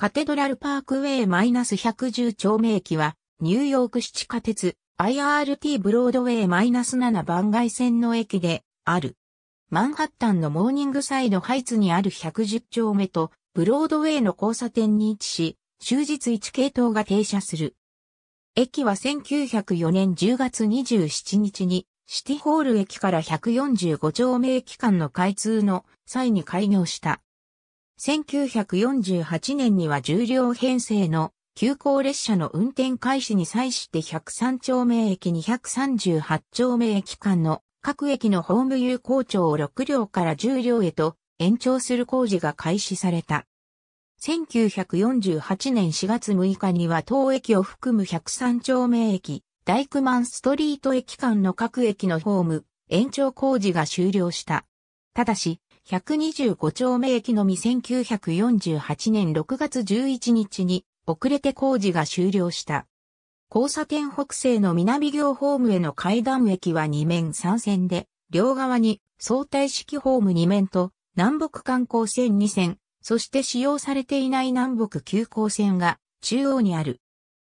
カテドラルパークウェイ -110 丁目駅は、ニューヨーク市地下鉄 IRT ブロードウェイ -7 番外線の駅である。マンハッタンのモーニングサイドハイツにある110丁目とブロードウェイの交差点に位置し、終日1系統が停車する。駅は1904年10月27日にシティホール駅から145丁目駅間の開通の際に開業した。1948年には重量編成の急行列車の運転開始に際して103丁目駅238丁目駅間の各駅のホーム有効長を6両から10両へと延長する工事が開始された。1948年4月6日には当駅を含む103丁目駅、大工マンストリート駅間の各駅のホーム延長工事が終了した。ただし、125丁目駅のみ1948年6月11日に遅れて工事が終了した。交差点北西の南行ホームへの階段駅は2面3線で、両側に相対式ホーム2面と南北観光線2線、そして使用されていない南北急行線が中央にある。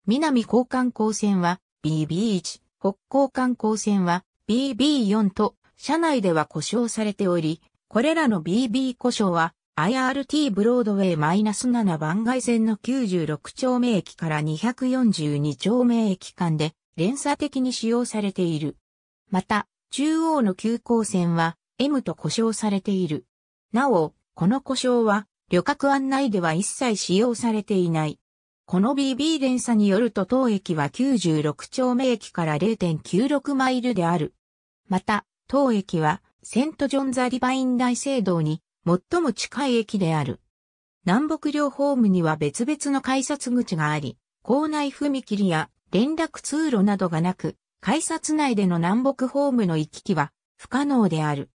南高観光線は BB1、北高観光線は BB4 と車内では故障されており、これらの BB 故障は IRT ブロードウェイ -7 番外線の96丁目駅から242丁目駅間で連鎖的に使用されている。また、中央の急行線は M と故障されている。なお、この故障は旅客案内では一切使用されていない。この BB 連鎖によると当駅は96丁目駅から0.96マイルである。また、当駅はセントジョンザ・リバイン大聖堂に最も近い駅である。南北両ホームには別々の改札口があり、校内踏切や連絡通路などがなく、改札内での南北ホームの行き来は不可能である。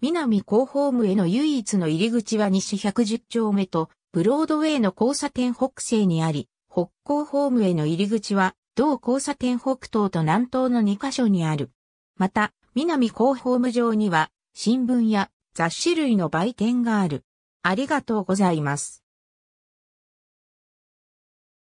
南高ホームへの唯一の入り口は西110丁目とブロードウェイの交差点北西にあり、北高ホームへの入り口は同交差点北東と南東の2カ所にある。また、南広報務上には新聞や雑誌類の売店がある。ありがとうございます。